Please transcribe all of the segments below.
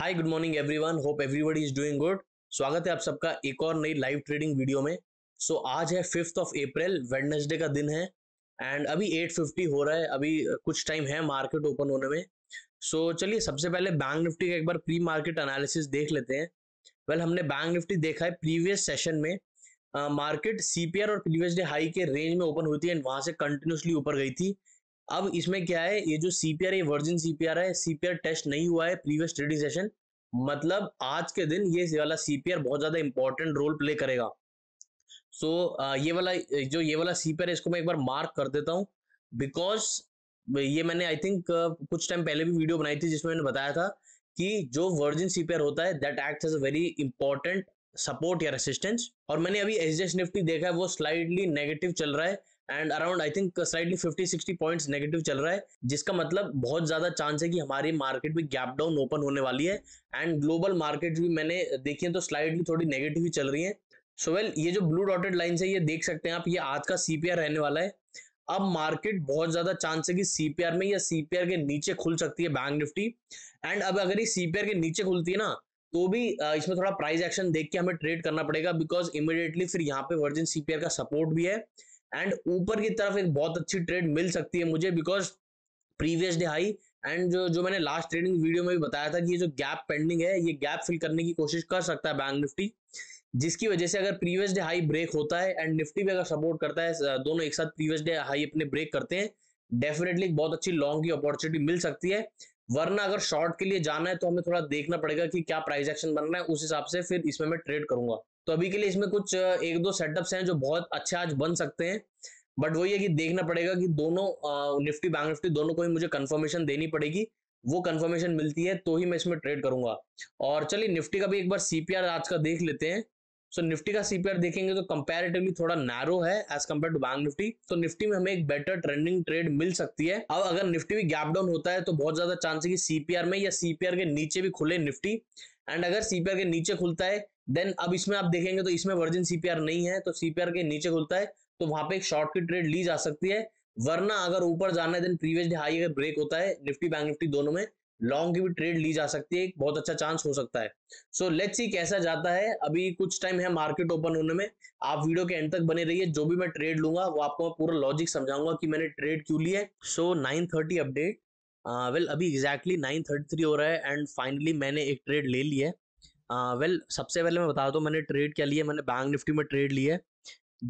hi good morning everyone hope everybody is doing good स्वागत है आप सबका एक और नई लाइव ट्रेडिंग वीडियो में सो so, आज है फिफ्थ ऑफ अप्रैल वेडनेसडे का दिन है एंड अभी 850 हो रहा है अभी कुछ टाइम है मार्केट ओपन होने में सो so, चलिए सबसे पहले बैंक निफ्टी का एक बार प्री मार्केट एनालिसिस देख लेते हैं वेल well, हमने बैंक निफ्टी देखा है प्रीवियस सेशन में मार्केट uh, सीपीआर और प्रीवियस डे हाई के रेंज में ओपन हुई थी एंड वहां से कंटिन्यूसली ऊपर गई थी अब इसमें क्या है ये जो सीपीआर है वर्जिन सीपीआर है सीपीआर टेस्ट नहीं हुआ है प्रीवियस ट्रेडिंग सेशन मतलब आज के दिन ये वाला सीपीआर बहुत ज्यादा इंपॉर्टेंट रोल प्ले करेगा सो so, ये वाला जो ये वाला सीपीआर है इसको मैं एक बार मार्क कर देता हूँ बिकॉज ये मैंने आई थिंक कुछ टाइम पहले भी वीडियो बनाई थी जिसमें मैंने बताया था कि जो वर्जिन सीपीआर होता है that act as a very important support या रेसिस्टेंस और मैंने अभी एच निफ्टी देखा है वो स्लाइडली नेगेटिव चल रहा है and around I think slightly fifty sixty points negative चल रहा है जिसका मतलब बहुत ज्यादा चांस है कि हमारी मार्केट भी गैप डाउन ओपन होने वाली है एंड ग्लोबल मार्केट भी मैंने देखी है तो स्लाइडली थोड़ी नेगेटिव ही चल रही है सो so वेल well, ये जो ब्लू डॉटेड लाइन है ये देख सकते हैं आप ये आज का सीपीआर रहने वाला है अब मार्केट बहुत ज्यादा चांस है कि सीपीआर में या सीपीआर के नीचे खुल सकती है बैंक निफ्टी एंड अब अगर ये सीपीआर के नीचे खुलती है ना तो भी इसमें थोड़ा प्राइस एक्शन देख के हमें ट्रेड करना पड़ेगा बिकॉज इमिडिएटली फिर यहाँ पे वर्जिन सीपीआर का सपोर्ट भी है एंड ऊपर की तरफ एक बहुत अच्छी ट्रेड मिल सकती है मुझे because previous day high and जो जो मैंने लास्ट ट्रेडिंग वीडियो में भी बताया था कि ये जो गैप पेंडिंग है ये गैप फिल करने की कोशिश कर सकता है बैंक निफ्टी जिसकी वजह से अगर प्रीवियस डे हाई ब्रेक होता है एंड निफ्टी भी अगर सपोर्ट करता है दोनों एक साथ प्रीवियस डे हाई अपने ब्रेक करते हैं डेफिनेटली बहुत अच्छी लॉन्ग की अपॉर्चुनिटी मिल सकती है वरना अगर शॉर्ट के लिए जाना है तो हमें थोड़ा देखना पड़ेगा कि क्या प्राइस एक्शन बन रहा है उस हिसाब से फिर इसमें मैं ट्रेड करूंगा तो अभी के लिए इसमें कुछ एक दो सेटअप्स हैं जो बहुत अच्छे आज बन सकते हैं बट वही है कि देखना पड़ेगा कि दोनों निफ्टी बैंक निफ्टी दोनों को ही मुझे कंफर्मेशन देनी पड़ेगी वो कंफर्मेशन मिलती है तो ही मैं इसमें ट्रेड करूंगा और चलिए निफ्टी का भी एक बार सीपीआर आज का देख लेते हैं सो so, निफ्टी का सीपीआर देखेंगे तो कंपैरेटिवली थोड़ा नैरो है as compare to bank Nifty तो निफ्टी में हमें एक बेटर ट्रेंडिंग ट्रेड मिल सकती है अब अगर निफ्टी भी गैप डाउन होता है तो बहुत ज्यादा चांस है कि सीपीआर में या सीपीआर के नीचे भी खुले निफ्टी एंड अगर सीपीआर के नीचे खुलता है देन अब इसमें आप देखेंगे तो इसमें वर्जिन सीपीआर नहीं है तो सीपीआर के नीचे खुलता है तो वहां पे एक शॉर्ट की ट्रेड ली जा सकती है वरना अगर ऊपर जाना है देन प्रीवियस डे हाई अगर ब्रेक होता है निफ्टी बैंक निफ्टी दोनों में लॉन्ग की भी ट्रेड ली जा सकती है एक बहुत अच्छा चांस हो सकता है सो लेट्स सी कैसा जाता है अभी कुछ टाइम है मार्केट ओपन होने में आप वीडियो के एंड तक बने रहिए जो भी मैं ट्रेड लूंगा वो आपको मैं पूरा लॉजिक समझाऊंगा कि मैंने ट्रेड क्यों लिया है so nine thirty update well अभी एग्जैक्टली नाइन थर्टी थ्री हो रहा है एंड फाइनली मैंने एक ट्रेड ले लिया है वेल सबसे पहले मैं बता दूँ मैंने ट्रेड क्या लिया मैंने बैंक निफ्टी में ट्रेड लिया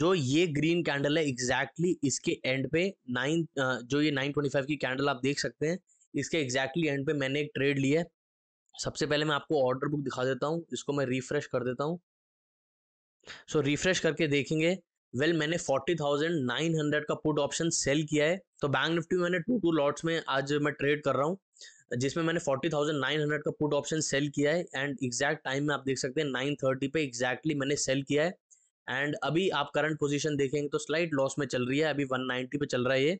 जो ये ग्रीन कैंडल है एग्जैक्टली exactly इसके एंड पे नाइन जो ये नाइन ट्वेंटी फाइव की कैंडल आप देख सकते हैं इसके एग्जैक्टली exactly एंड पे मैंने एक ट्रेड लिया है सबसे पहले मैं आपको ऑर्डर बुक दिखा देता हूँ इसको मैं रिफ्रेश कर देता हूँ सो so, रिफ्रेश करके देखेंगे वेल well, मैंने फोर्टी थाउजेंड नाइन हंड्रेड का पुट ऑप्शन सेल किया है तो बैंक निफ्टी मैंने टू टू लॉट्स में आज मैं ट्रेड कर रहा हूँ जिसमें मैंने 40,900 का पुट ऑप्शन सेल किया है एंड एग्जैक्ट टाइम में आप देख सकते हैं नाइन थर्टी पे एग्जैक्टली exactly मैंने सेल किया है एंड अभी आप करंट पोजीशन देखेंगे तो स्लाइट लॉस में चल रही है अभी 190 पे चल रहा है ये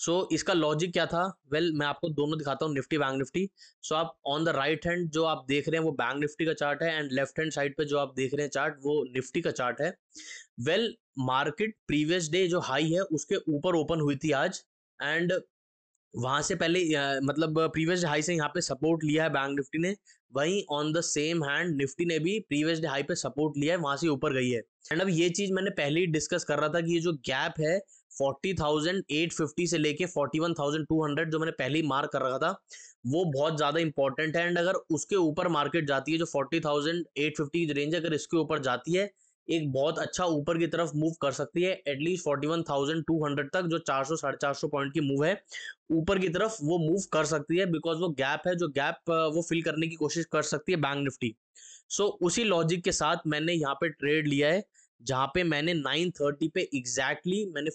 सो so, इसका लॉजिक क्या था वेल well, मैं आपको दोनों दिखाता हूँ Nifty bank Nifty so so, आप ऑन द राइट हैंड जो आप देख रहे हैं वो बैंक निफ्टी का चार्ट है एंड लेफ्ट हैंड साइड पे जो आप देख रहे हैं चार्ट वो निफ्टी का चार्ट है वेल मार्केट प्रीवियस डे जो हाई है उसके ऊपर ओपन हुई थी आज एंड वहां से पहले मतलब प्रीवियस हाई से यहाँ पे सपोर्ट लिया है बैंक निफ्टी ने वहीं on the same hand Nifty ने भी प्रीवियस हाई पे सपोर्ट लिया है वहां से ऊपर गई है एंड अब ये चीज मैंने पहले ही डिस्कस कर रहा था कि ये जो गैप है 40,850 से लेके 41,200 जो मैंने पहले ही मार्क कर रखा था वो बहुत ज्यादा इंपॉर्टेंट है एंड अगर उसके ऊपर मार्केट जाती है जो 40,850 की रेंज अगर इसके ऊपर जाती है एक बहुत अच्छा ऊपर की तरफ मूव कर सकती है at least forty one thousand two hundred तक जो चार सौ साढ़े चार सौ पॉइंट की मूव है ऊपर की तरफ वो मूव कर सकती है बिकॉज वो गैप है जो गैप वो फिल करने की कोशिश कर सकती है बैंक निफ्टी सो so, उसी लॉजिक के साथ मैंने यहाँ पे ट्रेड लिया है जहाँ पे मैंने 930 पे एग्जैक्टली exactly मैंने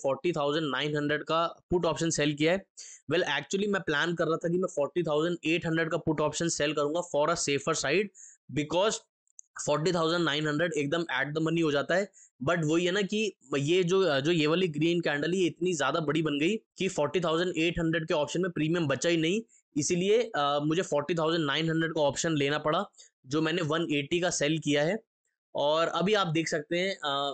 40,900 का पुट ऑप्शन सेल किया है वेल well, एक्चुअली मैं प्लान कर रहा था कि मैं 40,800 का पुट ऑप्शन सेल करूंगा for a safer side because forty thousand nine hundred एकदम एट द मनी हो जाता है बट वही है ना कि ये जो जो ये वाली ग्रीन कैंडल ये इतनी ज्यादा बड़ी बन गई कि फोर्टी थाउजेंड एट हंड्रेड के ऑप्शन में प्रीमियम बचा ही नहीं इसीलिए मुझे फोर्टी थाउजेंड नाइन हंड्रेड का ऑप्शन लेना पड़ा जो मैंने वन एटी का सेल किया है और अभी आप देख सकते हैं आ,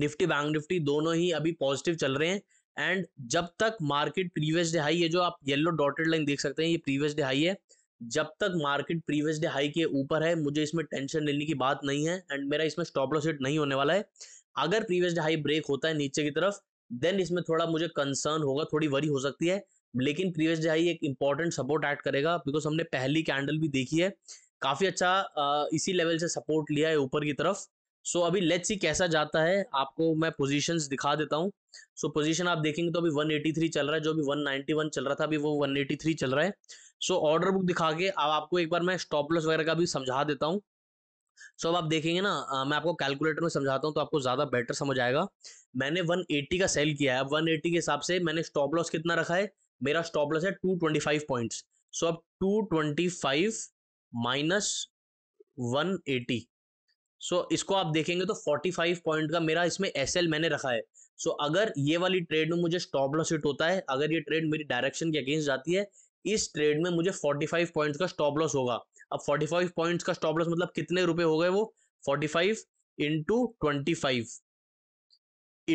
निफ्टी बैंक निफ्टी दोनों ही अभी पॉजिटिव चल रहे हैं एंड जब तक मार्केट प्रीवियस डे हाई है जो आप येलो डॉटेड लाइन देख सकते हैं ये प्रीवियस डे हाई है जब तक मार्केट प्रीवियस डे हाई के ऊपर है मुझे इसमें टेंशन लेने की बात नहीं है एंड मेरा इसमें स्टॉप लॉस हिट नहीं होने वाला है अगर प्रीवियस डे हाई ब्रेक होता है नीचे की तरफ देन इसमें थोड़ा मुझे कंसर्न होगा थोड़ी वरी हो सकती है लेकिन प्रीवियस डे हाई एक इंपॉर्टेंट सपोर्ट ऐड करेगा बिकॉज हमने पहली कैंडल भी देखी है काफी अच्छा इसी लेवल से सपोर्ट लिया है ऊपर की तरफ सो so, अभी लेट्स सी कैसा जाता है आपको मैं पोजीशंस दिखा देता हूँ सो so, पोजीशन आप देखेंगे तो अभी 183 चल रहा है जो अभी 191 चल रहा था अभी वो 183 चल रहा है सो ऑर्डर बुक दिखा के अब आपको एक बार मैं स्टॉप लॉस वगैरह का भी समझा देता हूँ सो so, अब आप देखेंगे ना मैं आपको कैलकुलेटर में समझाता हूँ तो आपको ज़्यादा बेटर समझ आएगा मैंने वन का सेल किया है अब 180 के हिसाब से मैंने स्टॉप लॉस कितना रखा है मेरा स्टॉप लॉस है टू पॉइंट्स सो अब two minus one so so, इसको आप देखेंगे तो 45 पॉइंट का मेरा इसमें एस मैंने रखा है सो so, अगर ये वाली ट्रेड में मुझे स्टॉप लॉस हिट होता है अगर ये ट्रेड मेरी डायरेक्शन के अगेंस्ट जाती है इस ट्रेड में मुझे 45 पॉइंट्स का स्टॉप लॉस होगा अब 45 पॉइंट्स का स्टॉप लॉस मतलब कितने रुपए हो गए वो 45 five into twenty five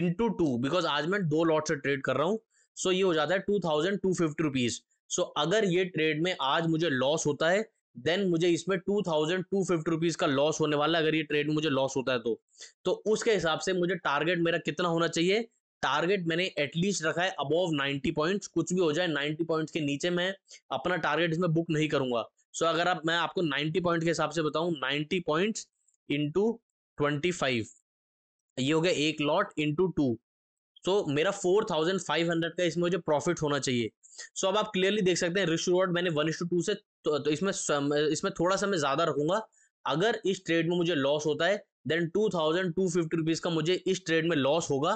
into two because आज मैं दो लॉट से ट्रेड कर रहा हूँ सो so, ये हो जाता है two thousand two fifty rupees so अगर ये ट्रेड में आज मुझे लॉस होता है देन मुझे इसमें two thousand two fifty rupees का लॉस होने वाला अगर ये ट्रेड मुझे लॉस होता है तो तो उसके हिसाब से मुझे टारगेट मेरा कितना होना चाहिए टारगेट मैंने एटलीस्ट रखा है अबोव नाइनटी पॉइंट्स कुछ भी हो जाए नाइनटी पॉइंट्स के नीचे मैं अपना टारगेट इसमें बुक नहीं करूंगा सो so, अगर आप मैं आपको नाइनटी पॉइंट के हिसाब से बताऊं ninety point into twenty five ये हो गया एक lot into two so so, मेरा फोर थाउजेंड फाइव हंड्रेड का इसमें मुझे प्रॉफिट होना चाहिए सो so, अब आप क्लियरली देख सकते हैं रिस्क रिवॉर्ड मैंने वन टू से तो, तो इसमें इसमें थोड़ा सा मैं ज़्यादा रखूंगा अगर इस ट्रेड में मुझे लॉस होता है then two thousand two fifty rupees का मुझे इस ट्रेड में लॉस होगा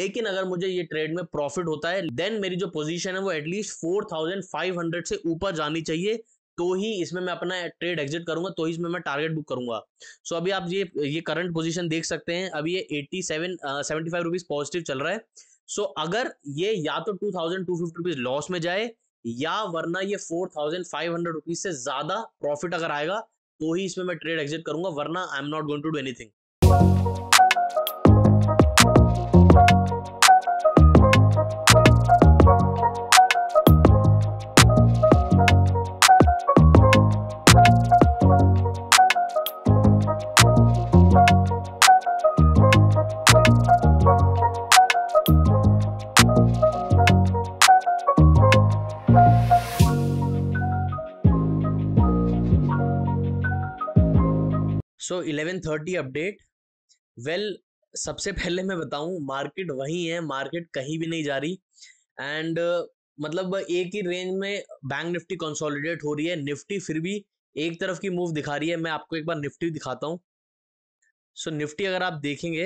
लेकिन अगर मुझे ये ट्रेड में प्रॉफिट होता है देन मेरी जो पोजीशन है वो at least four thousand five hundred से ऊपर जानी चाहिए तो ही इसमें मैं अपना ट्रेड एग्जिट करूंगा तो ही इसमें मैं टारगेट बुक करूंगा सो so अभी आप ये ये करंट पोजीशन देख सकते हैं अभी ये eighty seven seventy five rupees positive चल रहा है सो so अगर ये या तो two thousand two fifty rupees loss में जाए या वरना ये four thousand five hundred rupees से ज्यादा प्रॉफिट अगर आएगा तो ही इसमें मैं ट्रेड एग्जिट करूंगा वरना I am not going to do anything eleven thirty update well सबसे पहले मैं बताऊं मार्केट वही है मार्केट कहीं भी नहीं जा रही एंड uh, मतलब एक ही रेंज में बैंक निफ्टी कंसोलिडेट हो रही है निफ्टी फिर भी एक तरफ की मूव दिखा रही है मैं आपको एक बार निफ्टी दिखाता हूं सो so, निफ्टी अगर आप देखेंगे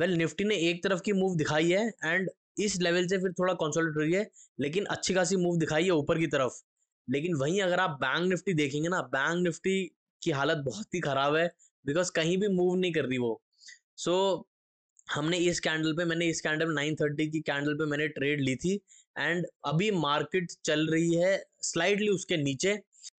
वेल well, निफ्टी ने एक तरफ की मूव दिखाई है एंड इस लेवल से फिर थोड़ा कंसोलिडेट हो रही है लेकिन अच्छी खासी मूव दिखाई है ऊपर की तरफ लेकिन वहीं अगर आप बैंक निफ्टी देखेंगे ना बैंक निफ्टी की हालत बहुत ही खराब है बिकॉज कहीं भी मूव नहीं कर रही वो सो so, हमने इस कैंडल पे मैंने इस कैंडल नाइन थर्टी की कैंडल पे मैंने ट्रेड ली थी एंड अभी मार्केट चल रही है स्लाइडली उसके नीचे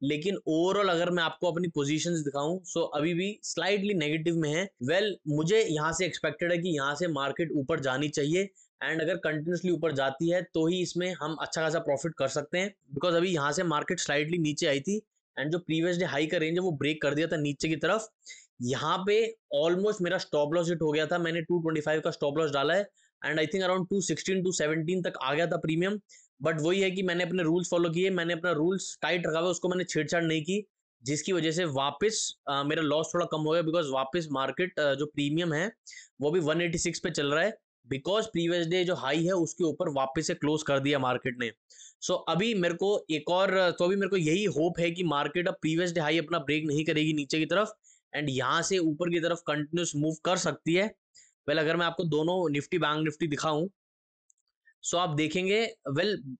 लेकिन ओवरऑल अगर मैं आपको अपनी पोजीशंस दिखाऊं सो so अभी भी स्लाइडली नेगेटिव में है वेल well, मुझे यहाँ से एक्सपेक्टेड है कि यहाँ से मार्केट ऊपर जानी चाहिए एंड अगर कंटिन्यूसली ऊपर जाती है तो ही इसमें हम अच्छा खासा प्रॉफिट कर सकते हैं बिकॉज अभी यहाँ से मार्केट स्लाइडली नीचे आई थी एंड जो प्रीवियस डे हाई का रेंज है वो ब्रेक कर दिया था नीचे की तरफ यहाँ पे ऑलमोस्ट मेरा स्टॉप लॉस हिट हो गया था मैंने 225 का स्टॉप लॉस डाला है एंड आई थिंक अराउंड 216 217 तक आ गया था प्रीमियम बट वही है कि मैंने अपने रूल्स फॉलो किए मैंने अपना रूल्स टाइट रखा हुआ उसको मैंने छेड़छाड़ नहीं की जिसकी वजह से वापस मेरा लॉस थोड़ा कम हो गया बिकॉज वापस मार्केट जो प्रीमियम है वो भी 186 पे चल रहा है बिकॉज प्रीवियस डे जो हाई है उसके ऊपर वापस से क्लोज कर दिया मार्केट ने सो so, अभी मेरे को एक और तो अभी मेरे को यही होप है कि मार्केट अब प्रीवियस डे हाई अपना ब्रेक नहीं करेगी नीचे की तरफ एंड यहाँ से ऊपर की तरफ कंटिन्यूस मूव कर सकती है वेल well, अगर मैं आपको दोनों निफ्टी बैंक निफ्टी दिखाऊं सो so आप देखेंगे वेल well,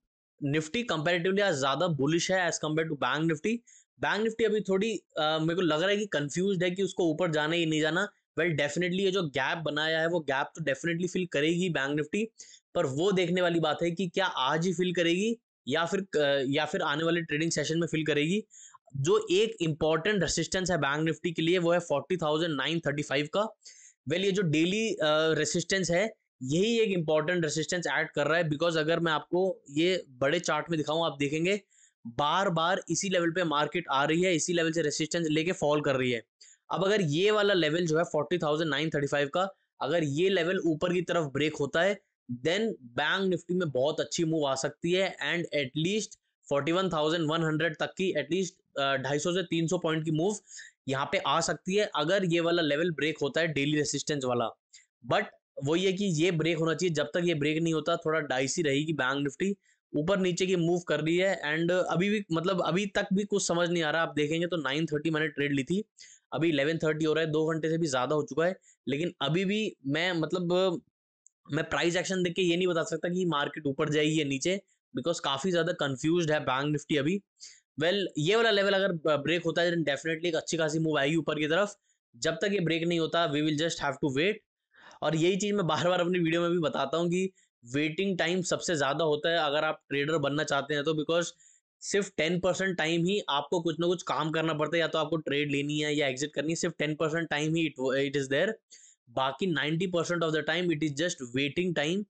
निफ्टी कंपेरेटिवली आज ज्यादा बुलिश है as compare to bank Nifty bank Nifty अभी थोड़ी आ, मेरे को लग रहा है कि कंफ्यूज है कि उसको ऊपर जाना ही नहीं जाना वेल well, डेफिनेटली ये जो गैप बनाया है वो गैप तो डेफिनेटली फिल करेगी बैंक निफ्टी पर वो देखने वाली बात है कि क्या आज ही फिल करेगी या फिर या फिर आने वाले ट्रेडिंग सेशन में फिल करेगी जो एक इंपॉर्टेंट रेसिस्टेंस है बैंक निफ्टी के लिए वो है forty thousand nine thirty five का वेल well, ये जो डेली रेसिस्टेंस है यही एक इंपॉर्टेंट रेसिस्टेंस ऐड कर रहा है बिकॉज अगर मैं आपको ये बड़े चार्ट में दिखाऊं आप देखेंगे बार बार इसी लेवल पे मार्केट आ रही है इसी लेवल से रेसिस्टेंस लेके फॉल कर रही है अब अगर ये वाला लेवल जो है forty thousand nine thirty five का अगर ये लेवल ऊपर की तरफ ब्रेक होता है देन बैंक निफ्टी में बहुत अच्छी मूव आ सकती है एंड एटलीस्ट 41,100 तक की एटलीस्ट ढाई सौ से 300 पॉइंट की मूव यहाँ पे आ सकती है अगर ये वाला लेवल ब्रेक होता है डेली रेसिस्टेंस वाला बट वो ये कि ये ब्रेक होना चाहिए जब तक ये ब्रेक नहीं होता थोड़ा डाइसी रहेगी बैंक निफ्टी ऊपर नीचे की मूव कर रही है एंड अभी भी मतलब अभी तक भी कुछ समझ नहीं आ रहा आप देखेंगे तो 930 मैंने ट्रेड ली थी अभी इलेवन थर्टी हो रहा है दो घंटे से भी ज़्यादा हो चुका है लेकिन अभी भी मैं मतलब मैं प्राइस एक्शन देख के ये नहीं बता सकता कि मार्केट ऊपर जाएगी या नीचे बिकॉज काफ़ी ज़्यादा कन्फ्यूज है बैंक निफ्टी अभी वेल well, ये वाला लेवल अगर ब्रेक होता है डेफिनेटली एक अच्छी खासी मूव आएगी ऊपर की तरफ जब तक ये ब्रेक नहीं होता we will just have to wait और यही चीज़ मैं बार बार अपनी वीडियो में भी बताता हूँ कि वेटिंग टाइम सबसे ज़्यादा होता है अगर आप ट्रेडर बनना चाहते हैं तो बिकॉज सिर्फ टेन परसेंट टाइम ही आपको कुछ ना कुछ काम करना पड़ता है या तो आपको ट्रेड लेनी है या एग्जिट करनी है सिर्फ टेन परसेंट टाइम ही इट इट इज देयर बाकी ninety percent of the time it is just waiting time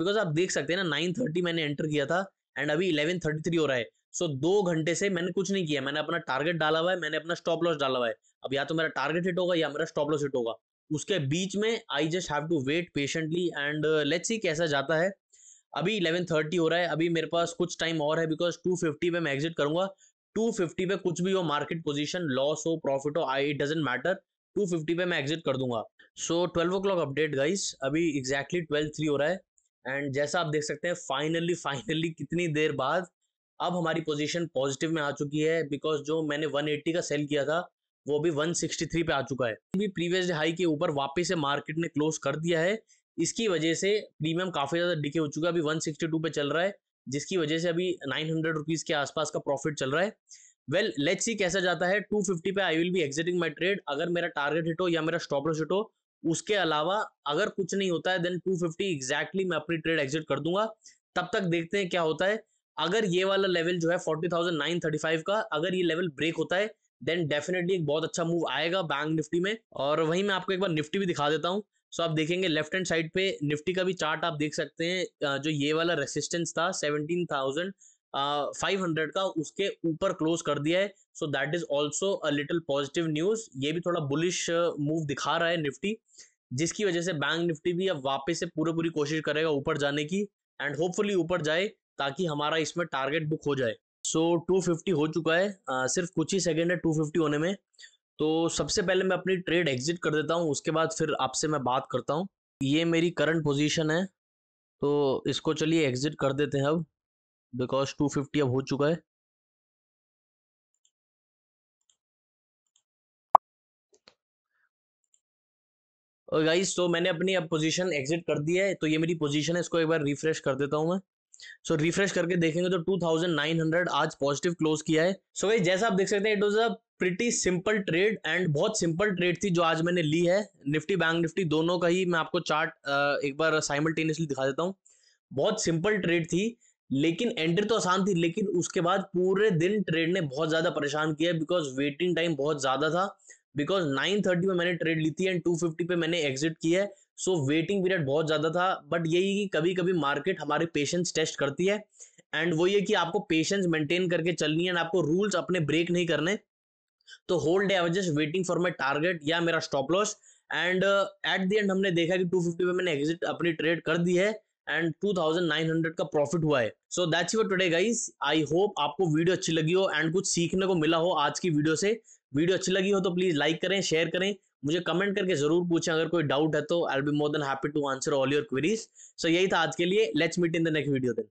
because आप देख सकते हैं ना नाइन थर्टी मैंने एंटर किया था एंड अभी इलेवन थर्टी थ्री हो रहा है सो so, दो घंटे से मैंने कुछ नहीं किया मैंने अपना टारगेट डाला हुआ है मैंने अपना स्टॉप लॉस डाला हुआ है अब या तो मेरा टारगेट हिट होगा या मेरा स्टॉप लॉस हिट होगा उसके बीच में I just have to wait patiently and let's see कैसा जाता है अभी इलेवन थर्टी हो रहा है अभी मेरे पास कुछ टाइम और है बिकॉज टू फिफ्टी पे मैं एग्जिट करूंगा टू फिफ्टी पे कुछ भी हो मार्केट पोजीशन लॉस हो प्रॉफिट हो I doesn't matter two fifty पे मैं एग्जिट कर दूंगा so twelve o'clock update guys अभी एग्जैक्टली ट्वेल्व थ्री हो रहा है एंड जैसा आप देख सकते हैं फाइनली फाइनली कितनी देर बाद अब हमारी पोजीशन पॉजिटिव में आ चुकी है बिकॉज जो मैंने वन का सेल किया था वो भी 163 पे आ चुका है भी प्रीवियस हाई के ऊपर वापस से मार्केट ने क्लोज कर दिया है इसकी वजह से प्रीमियम काफ़ी ज़्यादा डिके हो चुका है अभी 162 पे चल रहा है जिसकी वजह से अभी नाइन हंड्रेड रुपीज़ के आसपास का प्रॉफिट चल रहा है वेल लेट्स सी कैसा जाता है 250 पे I will be exiting my trade अगर मेरा टारगेट हिट हो या मेरा स्टॉप लॉस हिट हो उसके अलावा अगर कुछ नहीं होता है देन 250 एग्जैक्टली मैं अपनी ट्रेड एग्जिट कर दूंगा तब तक देखते हैं क्या होता है अगर ये वाला लेवल जो है 40,935 का अगर ये लेवल ब्रेक होता है देन डेफिनेटली एक बहुत अच्छा मूव आएगा बैंक निफ्टी में और वहीं मैं आपको एक बार निफ्टी भी दिखा देता हूँ सो आप देखेंगे लेफ्ट हैंड साइड पे निफ्टी का भी चार्ट आप देख सकते हैं जो ये वाला रेसिस्टेंस था सेवनटीन थाउजेंड फाइव हंड्रेड का उसके ऊपर क्लोज कर दिया है so that is also a little positive news ये भी थोड़ा बुलिश मूव दिखा रहा है निफ्टी जिसकी वजह से बैंक निफ्टी भी अब वापस से पूरे पूरी कोशिश करेगा ऊपर जाने की एंड होपफुली ऊपर जाए ताकि हमारा इसमें टारगेट बुक हो जाए सो so, 250 हो चुका है आ, सिर्फ कुछ ही सेकेंड है 250 होने में तो सबसे पहले मैं अपनी ट्रेड एग्जिट कर देता हूँ उसके बाद फिर आपसे मैं बात करता हूँ ये मेरी करंट पोजीशन है तो इसको चलिए एग्जिट कर देते हैं अब बिकॉज 250 अब हो चुका है और गाइस तो मैंने अपनी अब पोजीशन एग्जिट कर दी है तो ये मेरी पोजीशन है इसको एक बार रिफ्रेश कर देता हूँ मैं सो रिफ्रेश करके देखेंगे तो 2900 आज पॉजिटिव क्लोज किया है सो so, जैसा आप देख सकते हैं it was a pretty simple trade and बहुत सिंपल ट्रेड थी जो आज मैंने ली है निफ्टी बैंक निफ्टी दोनों का ही मैं आपको चार्ट एक बार साइमल्टेनियसली दिखा देता हूँ बहुत सिंपल ट्रेड थी लेकिन एंट्री तो आसान थी लेकिन उसके बाद पूरे दिन ट्रेड ने बहुत ज्यादा परेशान किया बिकॉज वेटिंग टाइम बहुत ज्यादा था बिकॉज 9:30 पे मैंने ट्रेड ली थी एंड 250 पे मैंने एग्जिट किया है सो वेटिंग पीरियड बहुत ज़्यादा था बट यही कि कभी कभी मार्केट हमारे पेशेंस टेस्ट करती है एंड वो ये कि आपको पेशेंस मेंटेन करके चलनी है आपको रूल्स अपने ब्रेक नहीं करने तो hold day I was just waiting for my target या मेरा stop loss and at the end हमने देखा कि 250 में मैंने एग्जिट अपनी ट्रेड कर दी है एंड 2900 का प्रॉफिट हुआ है so that's your today guys I hope आपको वीडियो अच्छी लगी हो एंड कुछ सीखने को मिला हो आज की वीडियो से वीडियो अच्छी लगी हो तो प्लीज लाइक करें शेयर करें मुझे कमेंट करके जरूर पूछे अगर कोई डाउट है तो I be more than happy to answer all your queries so यही था आज के लिए let's meet in the next video then